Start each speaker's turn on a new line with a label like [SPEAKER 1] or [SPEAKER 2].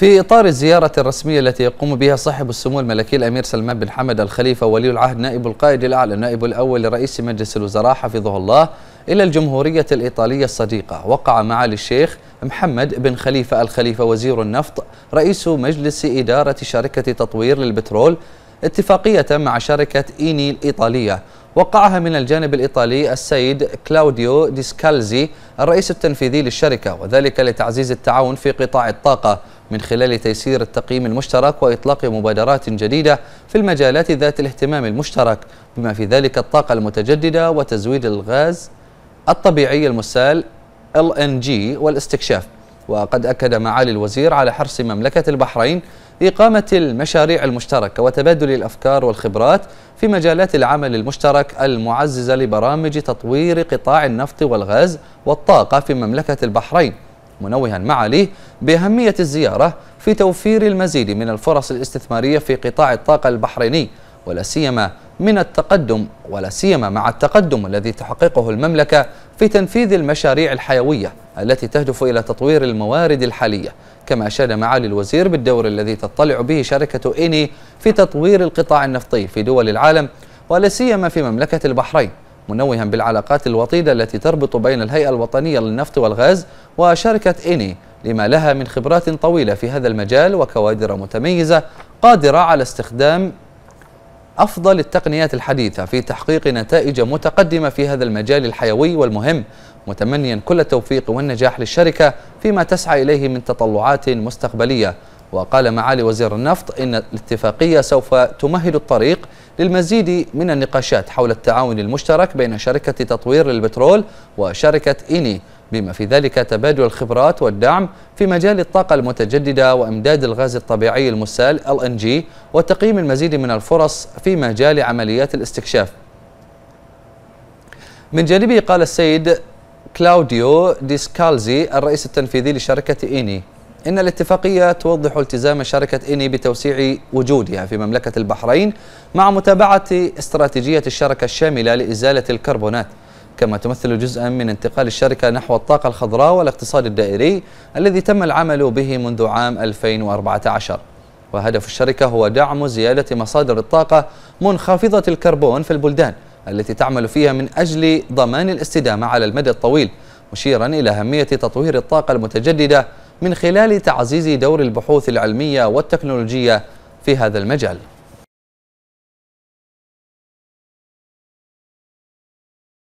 [SPEAKER 1] في إطار الزيارة الرسمية التي يقوم بها صاحب السمو الملكي الأمير سلمان بن حمد الخليفة ولي العهد نائب القائد الأعلى النائب الأول لرئيس مجلس الوزراء حفظه الله إلى الجمهورية الإيطالية الصديقة وقع معالي الشيخ محمد بن خليفة الخليفة وزير النفط رئيس مجلس إدارة شركة تطوير للبترول اتفاقية مع شركة إيني الإيطالية وقعها من الجانب الإيطالي السيد كلاوديو ديسكالزي الرئيس التنفيذي للشركة وذلك لتعزيز التعاون في قطاع الطاقة من خلال تيسير التقييم المشترك وإطلاق مبادرات جديدة في المجالات ذات الاهتمام المشترك بما في ذلك الطاقة المتجددة وتزويد الغاز الطبيعي المسال LNG والاستكشاف وقد أكد معالي الوزير على حرص مملكة البحرين إقامة المشاريع المشتركة وتبادل الأفكار والخبرات في مجالات العمل المشترك المعززة لبرامج تطوير قطاع النفط والغاز والطاقة في مملكة البحرين منوها معاليه بأهمية الزيارة في توفير المزيد من الفرص الاستثمارية في قطاع الطاقة البحريني ولا سيما من التقدم ولا سيما مع التقدم الذي تحققه المملكة في تنفيذ المشاريع الحيوية التي تهدف إلى تطوير الموارد الحالية كما أشاد معالي الوزير بالدور الذي تطلع به شركة إيني في تطوير القطاع النفطي في دول العالم ولا سيما في مملكة البحرين منوها بالعلاقات الوطيدة التي تربط بين الهيئة الوطنية للنفط والغاز وشركة إني لما لها من خبرات طويلة في هذا المجال وكوادر متميزة قادرة على استخدام أفضل التقنيات الحديثة في تحقيق نتائج متقدمة في هذا المجال الحيوي والمهم متمنيا كل التوفيق والنجاح للشركة فيما تسعى إليه من تطلعات مستقبلية وقال معالي وزير النفط إن الاتفاقية سوف تمهد الطريق للمزيد من النقاشات حول التعاون المشترك بين شركة تطوير للبترول وشركة إيني بما في ذلك تبادل الخبرات والدعم في مجال الطاقة المتجددة وإمداد الغاز الطبيعي المسال LNG وتقييم المزيد من الفرص في مجال عمليات الاستكشاف من جانبه قال السيد كلاوديو ديسكالزي الرئيس التنفيذي لشركة إيني إن الاتفاقية توضح التزام شركة إني بتوسيع وجودها في مملكة البحرين مع متابعة استراتيجية الشركة الشاملة لإزالة الكربونات كما تمثل جزءا من انتقال الشركة نحو الطاقة الخضراء والاقتصاد الدائري الذي تم العمل به منذ عام 2014 وهدف الشركة هو دعم زيادة مصادر الطاقة منخفضة الكربون في البلدان التي تعمل فيها من أجل ضمان الاستدامة على المدى الطويل مشيرا إلى أهمية تطوير الطاقة المتجددة من خلال تعزيز دور البحوث العلمية والتكنولوجية في هذا المجال